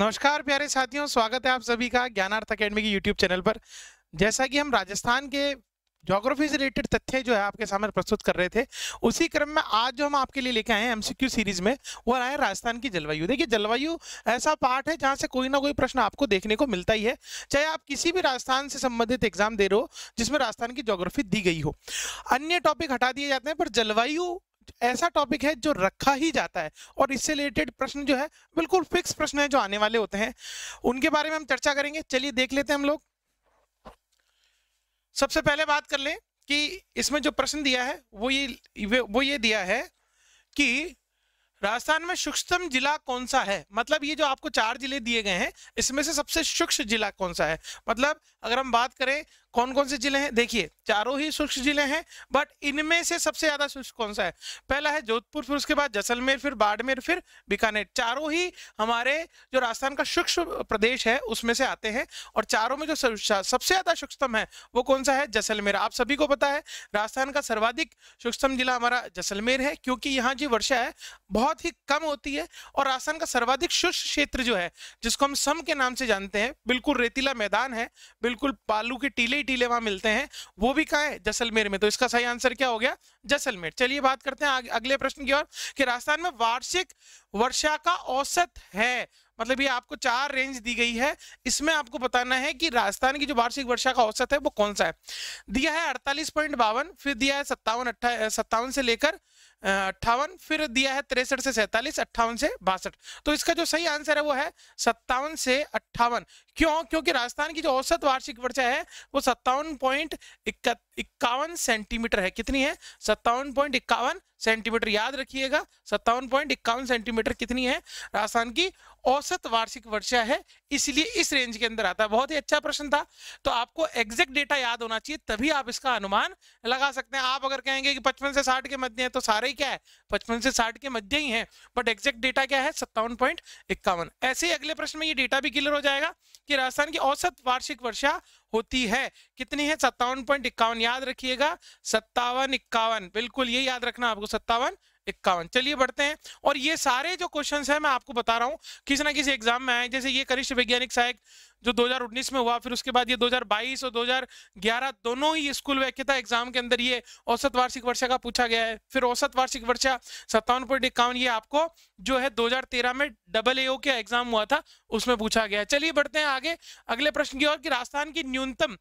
नमस्कार प्यारे साथियों स्वागत है आप सभी का ज्ञानार्थ अकेडमी की यूट्यूब चैनल पर जैसा कि हम राजस्थान के ज्योग्राफी से रिलेटेड तथ्य जो है आपके सामने प्रस्तुत कर रहे थे उसी क्रम में आज जो हम आपके लिए लेके आए हैं एमसीक्यू सीरीज में वो आए राजस्थान की जलवायु देखिए जलवायु ऐसा पार्ट है जहाँ से कोई ना कोई प्रश्न आपको देखने को मिलता ही है चाहे आप किसी भी राजस्थान से संबंधित एग्जाम दे रहे हो जिसमें राजस्थान की ज्योग्राफी दी गई हो अन्य टॉपिक हटा दिए जाते हैं पर जलवायु ऐसा टॉपिक है जो रखा ही जाता है और इससे रिलेटेड प्रश्न जो है बिल्कुल फिक्स प्रश्न है जो आने वाले होते हैं उनके बारे में हम चर्चा करेंगे चलिए देख लेते हैं हम लोग सबसे पहले बात कर लें कि इसमें जो प्रश्न दिया है वो ये वो ये दिया है कि राजस्थान में सूक्ष्म जिला कौन सा है मतलब ये जो आपको चार जिले दिए गए हैं इसमें से सबसे सूक्ष्म जिला कौन सा है मतलब अगर हम बात करें कौन कौन से जिले हैं देखिए चारों ही शुष्क जिले हैं बट इनमें से सबसे ज्यादा शुष्क कौन सा है पहला है जोधपुर फिर उसके बाद जैसलमेर फिर बाड़मेर फिर बीकानेर चारों ही हमारे जो राजस्थान का शुष्क प्रदेश है उसमें से आते हैं और चारों में जो सबसे ज्यादा शुष्कतम है वो कौन सा है जैसलमेर आप सभी को पता है राजस्थान का सर्वाधिक शुष्कतम जिला हमारा जैसलमेर है क्योंकि यहाँ जी वर्षा है बहुत ही कम होती है और राजस्थान का सर्वाधिक शुष्क क्षेत्र जो है जिसको हम सम के नाम से जानते हैं बिल्कुल रेतीला मैदान है बिल्कुल पालू की टीले कई टीले वहां मिलते हैं वो भी कहा है जैसलमेर में तो इसका सही आंसर क्या हो गया जैसलमेर चलिए बात करते हैं अगले प्रश्न की ओर कि राजस्थान में वार्षिक वर्षा का औसत है मतलब ये आपको चार रेंज दी गई है इसमें आपको बताना है कि राजस्थान की जो वार्षिक वर्षा का औसत है वो कौन सा है दिया है अड़तालीस फिर दिया है सत्तावन अट्ठा सत्तावन से लेकर अट्ठावन फिर दिया है तिरसठ से सैतालीस अट्ठावन से बासठ तो इसका जो सही आंसर है वो है सत्तावन से अट्ठावन क्यों क्योंकि राजस्थान की जो औसत वार्षिक वर्षा है वो सत्तावन पॉइंट इक्यावन सेंटीमीटर है कितनी है सत्तावन पॉइंट इक्यावन सेंटीमीटर याद रखिएगा सत्तावन पॉइंट इक्यावन सेंटीमीटर कितनी है राजस्थान की औसत वार्षिक वर्षा है इसलिए इस रेंज के अंदर आता है बहुत ही अच्छा प्रश्न था तो आपको एग्जैक्ट डेटा याद होना चाहिए तभी आप इसका अनुमान लगा सकते हैं आप अगर कहेंगे कि पचपन से साठ के मध्य है तो सारे ही क्या है पचपन से साठ के मध्य ही है बट एग्जैक्ट डेटा क्या है सत्तावन पॉइंट इक्यावन ऐसे ही अगले प्रश्न में ये डेटा भी क्लियर हो जाएगा कि राजस्थान की औसत वार्षिक वर्षा होती है कितनी है सत्तावन पॉइंट इक्यावन याद रखिएगा सत्तावन इक्यावन बिल्कुल ये याद रखना आपको सत्तावन इक्यावन चलिए बढ़ते हैं और ये सारे जो क्वेश्चन हैं मैं आपको बता रहा हूँ किसी ना किसी एग्जाम में आए जैसे ये करिष्ठ वैज्ञानिक सहायक जो 2019 में हुआ फिर उसके बाद ये 2022 और 2011 दोनों ही स्कूल व्याख्यता एग्जाम के अंदर ये औसत वार्षिक वर्षा का पूछा गया है फिर औसत वार्षिक वर्षा सत्तावन पॉइंट इक्यावन ये आपको जो है 2013 में डबल ए के एग्जाम हुआ था उसमें पूछा गया चलिए बढ़ते हैं आगे अगले प्रश्न की ओर कि राजस्थान की न्यूनतम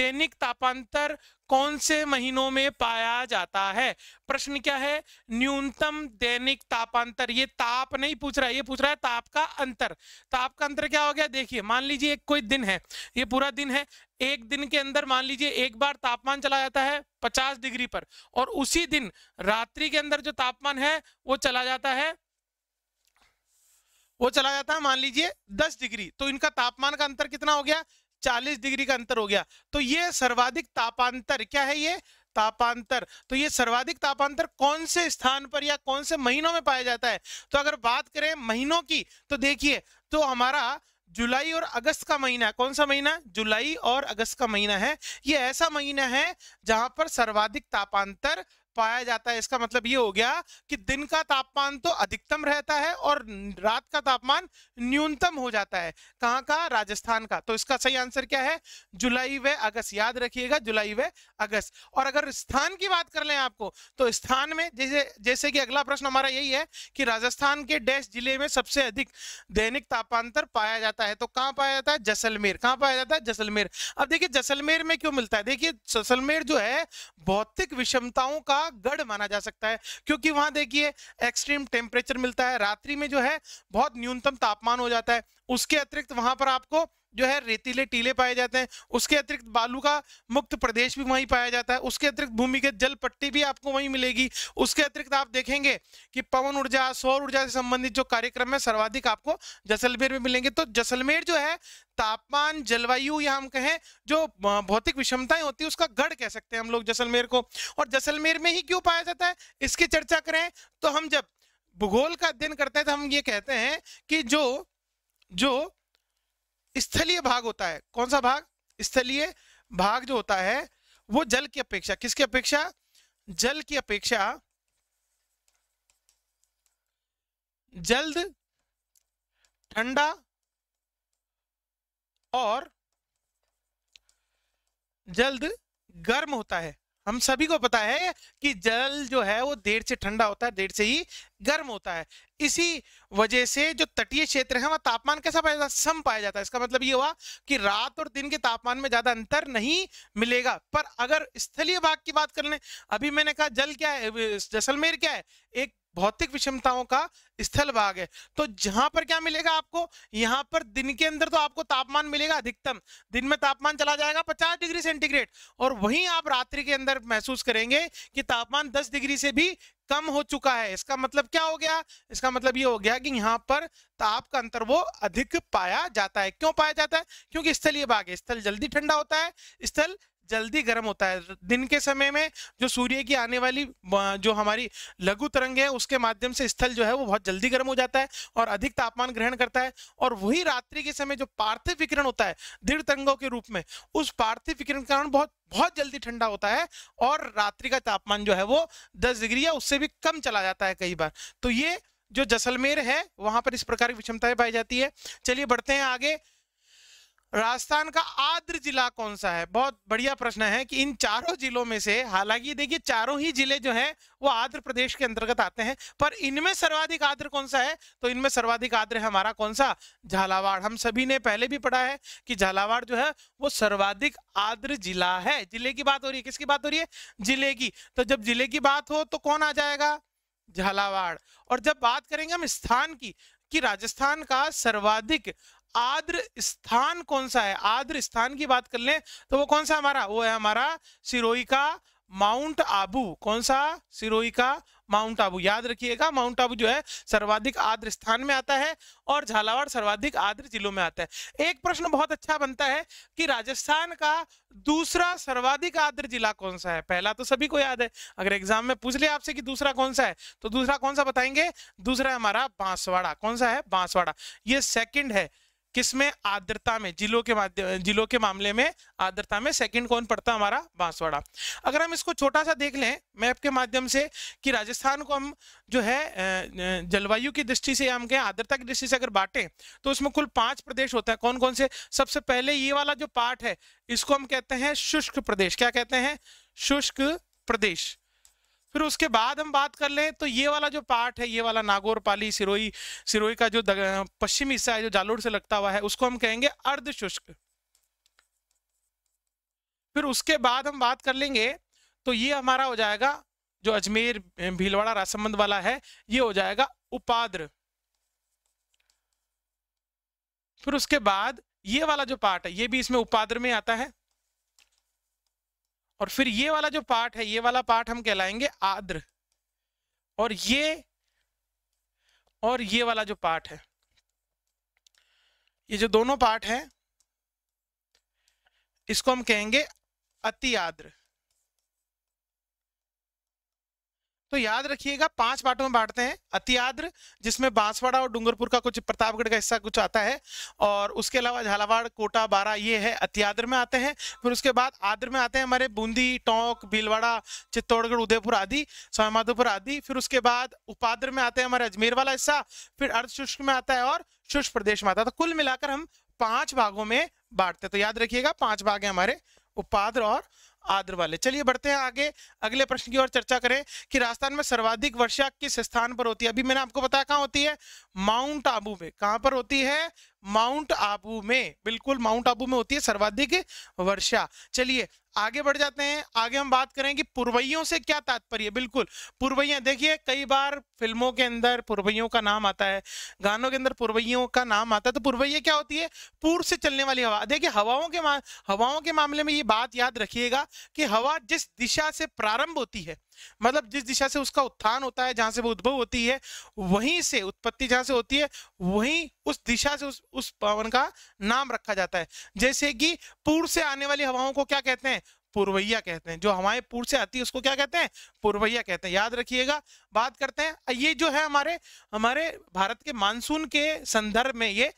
दैनिक तापांतर कौन से महीनों में पाया जाता है प्रश्न क्या है न्यूनतम दैनिक तापांतर ये ताप नहीं पूछ रहा है ये पूछ रहा है ताप का अंतर ताप का अंतर क्या हो गया देखिए मान लीजिए कोई दिन है ये पूरा दिन है एक दिन के अंदर मान लीजिए एक बार तापमान चला जाता है 50 डिग्री पर और उसी दिन रात्रि के अंदर जो तापमान है वो चला जाता है वो चला जाता है मान लीजिए 10 डिग्री तो इनका तापमान का अंतर कितना हो गया 40 डिग्री का अंतर हो गया तो ये सर्वाधिक तापांतर क्या है ये तापांतर तो ये सर्वाधिक तापांतर कौन से स्थान पर या कौन से महीनों में पाया जाता है तो अगर बात करें महीनों की तो देखिए तो हमारा जुलाई और अगस्त का महीना कौन सा महीना जुलाई और अगस्त का महीना है ये ऐसा महीना है जहां पर सर्वाधिक तापांतर पाया जाता है इसका मतलब ये हो गया कि दिन का तापमान तो अधिकतम रहता है और रात का तापमान न्यूनतम हो जाता है कहाँ का राजस्थान का तो इसका सही आंसर क्या है जुलाई व अगस्त याद रखिएगा जुलाई व अगस्त और अगर स्थान की बात कर लें आपको तो स्थान में जैसे जैसे कि अगला प्रश्न हमारा यही है कि राजस्थान के डैश जिले में सबसे अधिक दैनिक तापांतर पाया जाता है तो कहाँ पाया जाता है जैसलमेर कहाँ पाया जाता है जैसलमेर अब देखिए जैसलमेर में क्यों मिलता है देखिए जैसलमेर जो है भौतिक विषमताओं का का गढ़ माना जा सकता है क्योंकि वहां देखिए एक्सट्रीम टेम्परेचर मिलता है रात्रि में जो है बहुत न्यूनतम तापमान हो जाता है उसके अतिरिक्त वहां पर आपको जो है रेतीले टीले पाए जाते हैं उसके अतिरिक्त बालू का मुक्त प्रदेश भी वहीं पाया जाता है उसके अतिरिक्त भूमिगत जल पट्टी भी आपको वहीं मिलेगी उसके अतिरिक्त आप देखेंगे कि पवन ऊर्जा सौर ऊर्जा से संबंधित जो कार्यक्रम है सर्वाधिक आपको जैसलमेर में मिलेंगे तो जैसलमेर जो है तापमान जलवायु या हम कहें जो भौतिक विषमताएं होती है उसका गढ़ कह सकते हैं हम लोग जैसलमेर को और जैसलमेर में ही क्यों पाया जाता है इसकी चर्चा करें तो हम जब भूगोल का अध्ययन करते हैं तो हम ये कहते हैं कि जो जो स्थलीय भाग होता है कौन सा भाग स्थलीय भाग जो होता है वो जल की अपेक्षा किसकी अपेक्षा जल की अपेक्षा जल्द ठंडा और जल्द गर्म होता है हम सभी को पता है कि जल जो है वो देर से ठंडा होता है देर से ही गर्म होता है इसी वजह से जो तटीय क्षेत्र है वहाँ तापमान कैसा पाया जाता है सम पाया जाता है इसका मतलब ये हुआ कि रात और दिन के तापमान में ज्यादा अंतर नहीं मिलेगा पर अगर स्थलीय भाग की बात कर लें अभी मैंने कहा जल क्या है जैसलमेर क्या है एक भौतिक विषमताओं का स्थल भाग है तो जहां पर क्या मिलेगा आपको यहां पर दिन के अंदर तो आपको तापमान मिलेगा अधिकतम दिन में तापमान चला जाएगा 50 डिग्री सेंटीग्रेड और वहीं आप रात्रि के अंदर महसूस करेंगे कि तापमान 10 डिग्री से भी कम हो चुका है इसका मतलब क्या हो गया इसका मतलब ये हो गया कि यहाँ पर ताप का अंतर वो अधिक पाया जाता है क्यों पाया जाता है क्योंकि स्थल ये भाग है स्थल जल्दी ठंडा होता है स्थल जल्दी गर्म होता है दिन के समय में जो सूर्य की आने वाली जो हमारी लघु तरंग है उसके माध्यम से स्थल जो है वो बहुत जल्दी गर्म हो जाता है और अधिक तापमान ग्रहण करता है और वही रात्रि के समय जो पार्थिव विकिरण होता है दृढ़ तरंगों के रूप में उस पार्थिव विकिरण के कारण बहुत बहुत जल्दी ठंडा होता है और रात्रि का तापमान जो है वो दस डिग्री या उससे भी कम चला जाता है कई बार तो ये जो जसलमेर है वहां पर इस प्रकार की विषमताएं पाई जाती है चलिए बढ़ते हैं आगे राजस्थान का आद्र जिला कौन सा है बहुत बढ़िया प्रश्न है कि इन चारों जिलों में से हालांकि देखिए चारों ही जिले जो हैं वो आद्र प्रदेश के अंतर्गत आते हैं पर इनमें सर्वाधिक आद्र कौन सा है तो इनमें सर्वाधिक आद्र है हमारा कौन सा झालावाड़ हम सभी ने पहले भी पढ़ा है कि झालावाड़ जो है वो सर्वाधिक आद्र जिला है जिले की बात हो रही है किसकी बात हो रही है जिले की तो जब जिले की बात हो तो कौन आ जाएगा झालावाड़ और जब बात करेंगे हम स्थान की कि राजस्थान का सर्वाधिक आद्र स्थान कौन सा है आद्र स्थान की बात कर लें तो वो कौन सा हमारा वो है हमारा सिरोई का माउंट आबू कौन सा सिरोई का माउंट आबू याद रखिएगा माउंट आबू जो है सर्वाधिक आद्र स्थान में आता है और झालावाड़ सर्वाधिक आद्र जिलों में आता है एक प्रश्न बहुत अच्छा बनता है कि राजस्थान का दूसरा सर्वाधिक आद्र जिला कौन सा है पहला तो सभी को याद है अगर एग्जाम में पूछ ले आपसे कि दूसरा कौन सा है तो दूसरा कौन सा बताएंगे दूसरा हमारा बांसवाड़ा कौन सा है बांसवाड़ा ये सेकंड है किसमें आर्द्रता में जिलों के माध्यम जिलों के मामले में आर्द्रता में सेकंड कौन पड़ता हमारा बांसवाड़ा अगर हम इसको छोटा सा देख लें मैप के माध्यम से कि राजस्थान को हम जो है जलवायु की दृष्टि से हम कहें आर्द्रता की दृष्टि से अगर बांटें तो उसमें कुल पांच प्रदेश होता है कौन कौन से सबसे पहले ये वाला जो पार्ट है इसको हम कहते हैं शुष्क प्रदेश क्या कहते हैं शुष्क प्रदेश फिर उसके बाद हम बात कर लें तो ये वाला जो पार्ट है ये वाला नागौर पाली सिरोई सिरोई का जो पश्चिमी हिस्सा है जो जालोर से लगता हुआ है उसको हम कहेंगे अर्ध शुष्क फिर उसके बाद हम बात कर लेंगे तो ये हमारा हो जाएगा जो अजमेर भीलवाड़ा राजसमंद वाला है ये हो जाएगा उपाद्र फिर उसके बाद ये वाला जो पार्ट है ये भी इसमें उपाद्र में आता है और फिर ये वाला जो पार्ट है ये वाला पार्ट हम कहलाएंगे आद्र और ये और ये वाला जो पार्ट है ये जो दोनों पार्ट है इसको हम कहेंगे अति आद्र तो याद रखिएगा पांच पार्टों में बांटते हैं अतियाद्र जिसमें बांसवाड़ा और डूंगरपुर का कुछ प्रतापगढ़ का हिस्सा कुछ आता है और उसके अलावा झालावाड़ कोटा बारा ये है अतियाद्र में आते हैं फिर उसके बाद आद्र में आते हैं हमारे बूंदी टोंक भीलवाड़ा चित्तौड़गढ़ उदयपुर आदि सोमाधोपुर आदि फिर उसके बाद उपाद्र में आते हैं हमारे अजमेर वाला हिस्सा फिर अर्धशुष्क में आता है और शुष्क प्रदेश में आता है तो कुल मिलाकर हम पांच भागों में बांटते हैं तो याद रखिएगा पांच भाग है हमारे उपाद्र और आद्र वाले चलिए बढ़ते हैं आगे अगले प्रश्न की ओर चर्चा करें कि राजस्थान में सर्वाधिक वर्षा किस स्थान पर होती है अभी मैंने आपको बताया कहाँ होती है माउंट आबू में कहाँ पर होती है माउंट आबू में बिल्कुल माउंट आबू में होती है सर्वाधिक वर्षा चलिए आगे बढ़ जाते हैं आगे हम बात करें कि पुरवैयों से क्या तात्पर्य बिल्कुल पुरवैया देखिए कई बार फिल्मों के अंदर पुरवैयों का नाम आता है गानों के अंदर पुरवैयों का नाम आता है तो पुरवैया क्या होती है पूर्व से चलने वाली हवा देखिए हवाओं के हवाओं के मामले में ये बात याद रखिएगा कि हवा जिस दिशा से प्रारंभ होती है मतलब जिस दिशा से उसका उत्थान होता है जहां से वो उद्भव होती है वहीं से उत्पत्ति जहां से होती है वहीं उस दिशा से उस उस पवन का नाम रखा जाता है जैसे कि पूर्व से आने वाली हवाओं को क्या कहते हैं पूर्वैया कहते हैं जो हमारे पूर्व से आती है उसको क्या कहते हैं पूर्वैया कहते हैं याद रखिएगा बात करते हैं ये जो है हमारे हमारे भारत के मानसून के संदर्भ में ये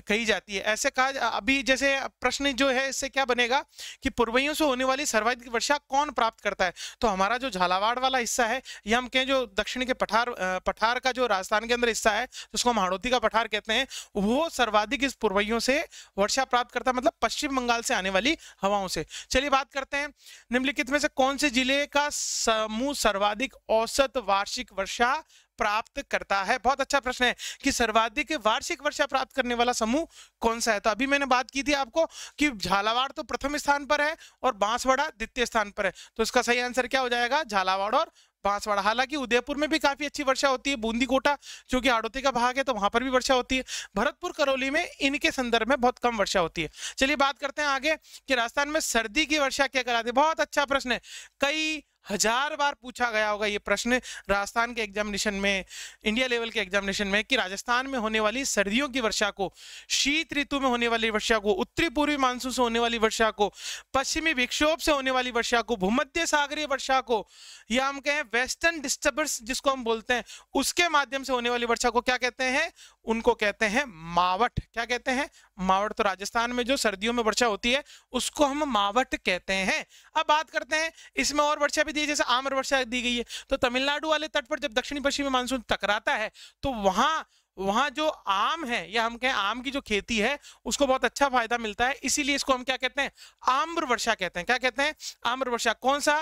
कही जाती है ऐसे कहा अभी जैसे प्रश्न जो है इससे क्या बनेगा कि पूर्वियों से होने वाली सर्वाधिक वर्षा कौन प्राप्त करता है तो हमारा जो झालावाड़ वाला हिस्सा है या हम कहें जो दक्षिण के पठार पठार का जो राजस्थान के अंदर हिस्सा है जिसको हम हाड़ोती का पठार कहते हैं वो सर्वाधिक इस पूर्वियों से वर्षा प्राप्त करता है मतलब पश्चिम बंगाल से आने वाली हवाओं से चलिए बात करते हैं निम्नलिखित में से कौन से जिले का समूह सर्वाधिक औसत वार्षिक वर्षा प्राप्त करता है बहुत अच्छा प्रश्न है कि सर्वाधिक वार्षिक वर्षा प्राप्त करने वाला समूह कौन सा है तो अभी मैंने बात की थी आपको कि झालावाड़ तो प्रथम स्थान पर है और बांसवाड़ा द्वितीय स्थान पर है तो इसका सही आंसर क्या हो जाएगा झालावाड़ और बांसवाड़ा हालांकि उदयपुर में भी काफी अच्छी वर्षा होती है बूंदी कोटा जो कि आड़ोती का भाग है तो वहां पर भी वर्षा होती है भरतपुर करौली में इनके संदर्भ में बहुत कम वर्षा होती है चलिए बात करते हैं आगे कि राजस्थान में सर्दी की वर्षा क्या कराती है बहुत अच्छा प्रश्न है कई हजार बार पूछा गया होगा ये प्रश्न राजस्थान के एग्जामिनेशन में इंडिया लेवल के एग्जामिनेशन में कि राजस्थान में होने वाली सर्दियों की वर्षा को शीत ऋतु में होने वाली वर्षा को उत्तरी पूर्वी मानसून से होने वाली वर्षा को पश्चिमी विक्षोभ से होने वाली वर्षा को भूमध्य सागरीय वर्षा को या हम कहें वेस्टर्न डिस्टर्बेंस जिसको हम बोलते हैं उसके माध्यम से होने वाली वर्षा को क्या कहते हैं उनको कहते हैं मावट क्या कहते हैं मावट तो राजस्थान में जो सर्दियों में वर्षा होती है उसको हम मावट कहते हैं अब बात करते हैं इसमें और वर्षा भी पे दिए जैसे आम्र वर्षा दी गई है तो तमिलनाडु वाले तट पर जब दक्षिणी पश्चिमी मानसून टकराता है तो वहां वहां जो आम है या हम कहें आम की जो खेती है उसको बहुत अच्छा फायदा मिलता है इसीलिए इसको हम क्या कहते हैं आम्र वर्षा कहते हैं क्या कहते हैं आम्र वर्षा कौन सा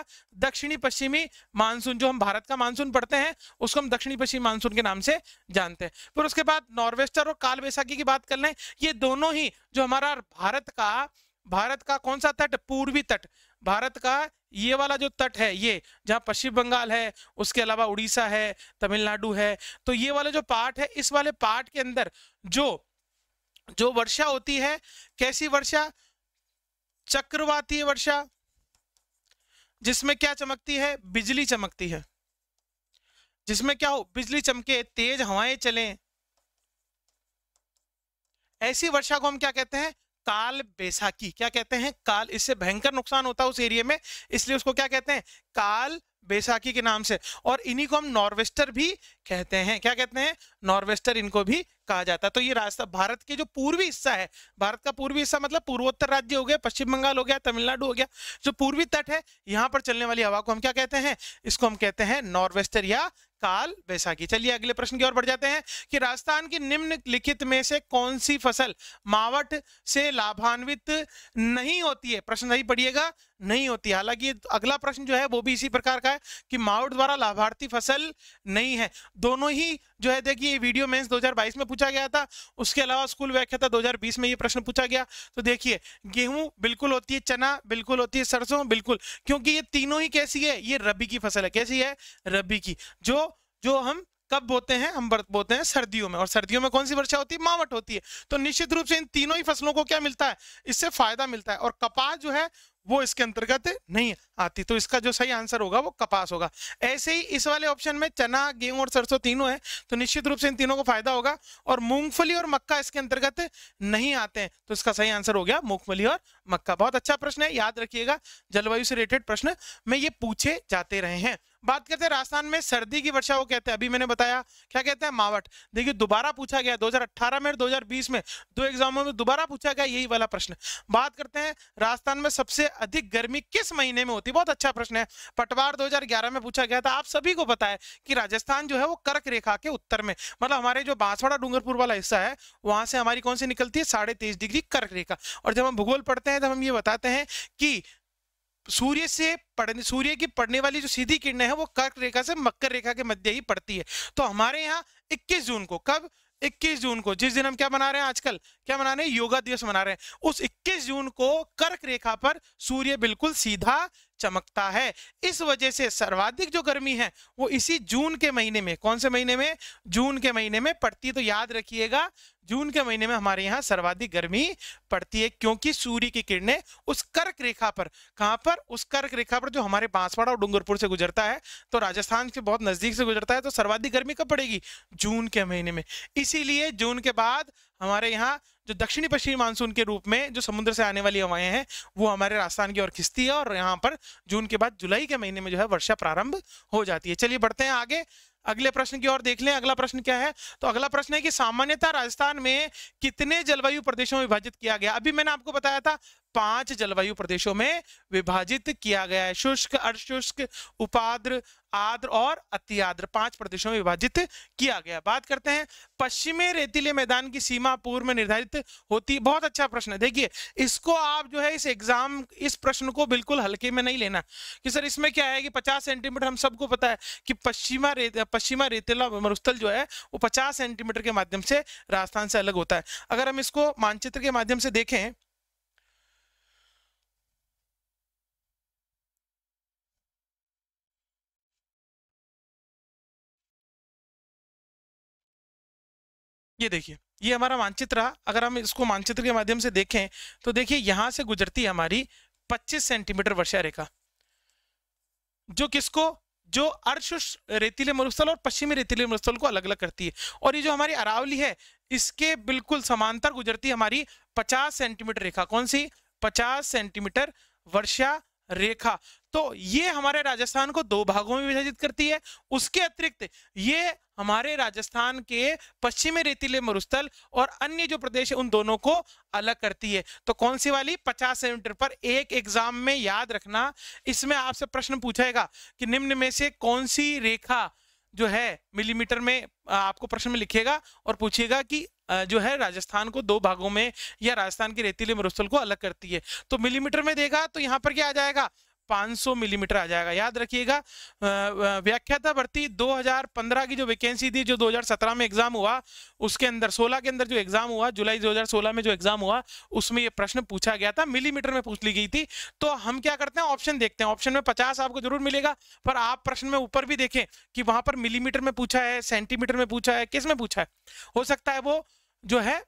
दक्षिणी पश्चिमी मानसून जो हम भारत का मानसून पढ़ते हैं उसको हम दक्षिणी पश्चिमी मानसून के नाम से जानते हैं फिर उसके बाद नॉर्वेस्टर और काल बैसाखी की बात कर लें ये दोनों ही जो हमारा भारत का भारत का कौन सा तट पूर्वी तट भारत का ये वाला जो तट है ये जहाँ पश्चिम बंगाल है उसके अलावा उड़ीसा है तमिलनाडु है तो ये वाला जो पार्ट है इस वाले पार्ट के अंदर जो जो वर्षा होती है कैसी वर्षा चक्रवातीय वर्षा जिसमें क्या चमकती है बिजली चमकती है जिसमें क्या हो बिजली चमके तेज हवाएं चलें ऐसी वर्षा को हम क्या कहते हैं काल बैसाखी क्या कहते हैं काल इससे भयंकर नुकसान होता है उस एरिया में इसलिए उसको क्या कहते हैं काल बैसाखी के नाम से और इन्हीं को हम नॉर्वेस्टर भी कहते हैं क्या कहते हैं नॉर्वेस्टर इनको भी कहा जाता है तो ये रास्ता भारत के जो पूर्वी हिस्सा है भारत का पूर्वी हिस्सा मतलब पूर्वोत्तर राज्य हो गया पश्चिम बंगाल हो गया तमिलनाडु हो गया जो पूर्वी तट है यहाँ पर चलने वाली हवा को हम क्या कहते हैं इसको हम कहते हैं नॉर्वेस्टर या काल वैसाखी चलिए अगले प्रश्न की ओर बढ़ जाते हैं कि राजस्थान की निम्न लिखित में से कौन सी फसल मावट से लाभान्वित नहीं होती है प्रश्न नहीं पढ़िएगा नहीं होती हालांकि अगला प्रश्न जो है वो भी इसी प्रकार का है कि मावट द्वारा लाभार्थी फसल नहीं है दोनों ही जो है देखिए वीडियो मेंस 2022 में पूछा गया था उसके अलावा स्कूल व्याख्या था 2020 में ये प्रश्न पूछा गया तो देखिए गेहूं बिल्कुल होती है चना बिल्कुल होती है सरसों बिल्कुल क्योंकि ये तीनों ही कैसी है ये रबी की फसल है कैसी है रबी की जो जो हम कब बोते हैं हम बोते हैं सर्दियों में और सर्दियों में कौन सी वर्षा होती है मावट होती है तो निश्चित रूप से इन तीनों ही फसलों को क्या मिलता है इससे फायदा मिलता है और कपास जो है वो इसके अंतर्गत नहीं आती तो इसका जो सही आंसर होगा वो कपास होगा ऐसे ही इस वाले ऑप्शन में चना गेहूं और सरसों तीनों है तो निश्चित रूप से इन तीनों को फायदा होगा और मूंगफली और मक्का इसके अंतर्गत नहीं आते हैं तो इसका सही आंसर हो गया मूंगफली और मक्का बहुत अच्छा प्रश्न है याद रखिएगा जलवायु से रिलेटेड प्रश्न में ये पूछे जाते रहे हैं बात करते हैं राजस्थान में सर्दी की वर्षा को कहते हैं अभी मैंने बताया क्या कहते हैं मावट देखिए दोबारा पूछा गया 2018 में 2020 में दो एग्जामों में दोबारा पूछा गया यही वाला प्रश्न बात करते हैं राजस्थान में सबसे अधिक गर्मी किस महीने में होती बहुत अच्छा प्रश्न है पटवार दो में पूछा गया था आप सभी को पता है कि राजस्थान जो है वो कर्क रेखा के उत्तर में मतलब हमारे जो बांसवाड़ा डूंगरपुर वाला हिस्सा है वहां से हमारी कौन सी निकलती है साढ़े डिग्री कर्क रेखा और जब हम भूगोल पढ़ते हैं तब हम ये बताते हैं कि सूर्य से पड़ने सूर्य की पड़ने वाली जो सीधी किरणें हैं वो कर्क रेखा से मकर रेखा के मध्य ही पड़ती है तो हमारे यहाँ 21 जून को कब 21 जून को जिस दिन हम क्या मना रहे हैं आजकल क्या मना रहे हैं योगा दिवस मना रहे हैं उस 21 जून को कर्क रेखा पर सूर्य बिल्कुल सीधा चमकता है इस वजह से सर्वाधिक जो गर्मी है वो इसी जून के महीने में कौन से महीने में जून के महीने में पड़ती है तो याद रखिएगा जून के महीने में हमारे यहाँ सर्वाधिक गर्मी पड़ती है क्योंकि सूर्य की किरणें उस कर्क रेखा पर कहाँ पर उस कर्क रेखा पर जो हमारे बांसवाड़ा और डूंगरपुर से गुजरता है तो राजस्थान के बहुत नजदीक से गुजरता है तो सर्वाधिक गर्मी कब पड़ेगी जून के महीने में इसीलिए जून के बाद हमारे यहाँ जो दक्षिणी पश्चिमी मानसून के रूप में जो समुद्र से आने वाली हवाएं हैं वो हमारे राजस्थान की ओर खिसती है और यहाँ पर जून के बाद जुलाई के महीने में जो है वर्षा प्रारंभ हो जाती है चलिए बढ़ते हैं आगे अगले प्रश्न की ओर देख लें अगला प्रश्न क्या है तो अगला प्रश्न है कि सामान्यतः राजस्थान में कितने जलवायु प्रदेशों में विभाजित किया गया अभी मैंने आपको बताया था पांच जलवायु प्रदेशों में विभाजित किया गया है शुष्क अर्धशुष्क उपाद्र आद्र और अति आद्र पांच प्रदेशों में विभाजित किया गया बात करते हैं पश्चिमी रेतीले मैदान की सीमा पूर्व में निर्धारित होती बहुत अच्छा प्रश्न है देखिए इसको आप जो है इस एग्जाम इस प्रश्न को बिल्कुल हल्के में नहीं लेना कि सर इसमें क्या है कि 50 सेंटीमीटर हम सबको पता है कि पश्चिमा रे पश्चिमा रेतीला मरुस्थल जो है वो पचास सेंटीमीटर के माध्यम से राजस्थान से अलग होता है अगर हम इसको मानचित्र के माध्यम से देखें ये देखिए ये हमारा मानचित्र रहा अगर हम इसको मानचित्र के माध्यम से देखें तो देखिए यहां से गुजरती है हमारी 25 सेंटीमीटर वर्षा रेखा जो किसको जो अर्श रेतीले मरुस्थल और पश्चिमी रेतीले मरुस्थल को अलग अलग करती है और ये जो हमारी अरावली है इसके बिल्कुल समांतर गुजरती है हमारी 50 सेंटीमीटर रेखा कौन सी 50 सेंटीमीटर वर्षा रेखा तो ये हमारे राजस्थान को दो भागों में विभाजित करती है उसके अतिरिक्त ये हमारे राजस्थान के पश्चिमी रेतीले मरुस्थल और अन्य जो प्रदेश उन दोनों को अलग करती है तो कौन सी वाली 50 सेंटीमीटर पर एक एग्जाम में याद रखना इसमें आपसे प्रश्न पूछेगा कि निम्न में से कौन सी रेखा जो है मिलीमीटर में आपको प्रश्न में लिखेगा और पूछिएगा कि जो है राजस्थान को दो भागों में या राजस्थान की रेतीले मरुस्थल को अलग करती है तो मिलीमीटर में देगा तो यहाँ पर क्या आ जाएगा 500 मिलीमीटर mm आ जाएगा याद रखिएगा व्याख्याता भर्ती 2015 की जो वैकेंसी थी जो 2017 में एग्जाम हुआ उसके अंदर 16 के अंदर जो एग्जाम हुआ जुलाई 2016 में जो एग्जाम हुआ उसमें ये प्रश्न पूछा गया था मिलीमीटर mm में पूछ ली गई थी तो हम क्या करते हैं ऑप्शन देखते हैं ऑप्शन में पचास आपको जरूर मिलेगा पर आप प्रश्न में ऊपर भी देखें कि वहां पर मिलीमीटर mm में पूछा है सेंटीमीटर में पूछा है किस में पूछा है हो सकता है वो जो है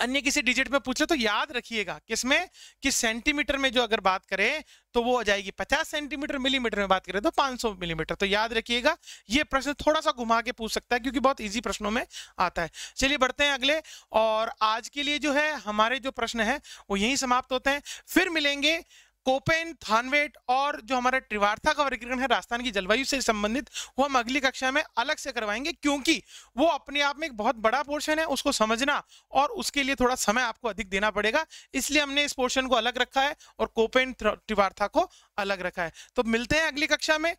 अन्य किसी डिजिट में पूछे तो याद रखिएगा किसमें कि सेंटीमीटर में जो अगर बात करें तो वो आ जाएगी 50 सेंटीमीटर मिलीमीटर में बात करें तो 500 मिलीमीटर तो याद रखिएगा ये प्रश्न थोड़ा सा घुमा के पूछ सकता है क्योंकि बहुत इजी प्रश्नों में आता है चलिए बढ़ते हैं अगले और आज के लिए जो है हमारे जो प्रश्न है वो यही समाप्त होते हैं फिर मिलेंगे कोपेन थानवेट और जो हमारा त्रिवार्था का वर्गीकरण है राजस्थान की जलवायु से संबंधित वो हम अगली कक्षा में अलग से करवाएंगे क्योंकि वो अपने आप में एक बहुत बड़ा पोर्शन है उसको समझना और उसके लिए थोड़ा समय आपको अधिक देना पड़ेगा इसलिए हमने इस पोर्शन को अलग रखा है और कोपेन त्रिवार्था को अलग रखा है तो मिलते हैं अगली कक्षा में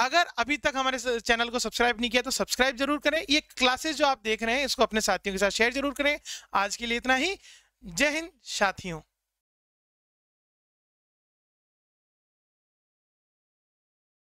अगर अभी तक हमारे चैनल को सब्सक्राइब नहीं किया तो सब्सक्राइब जरूर करें ये क्लासेस जो आप देख रहे हैं इसको अपने साथियों के साथ शेयर जरूर करें आज के लिए इतना ही जय हिंद साथियों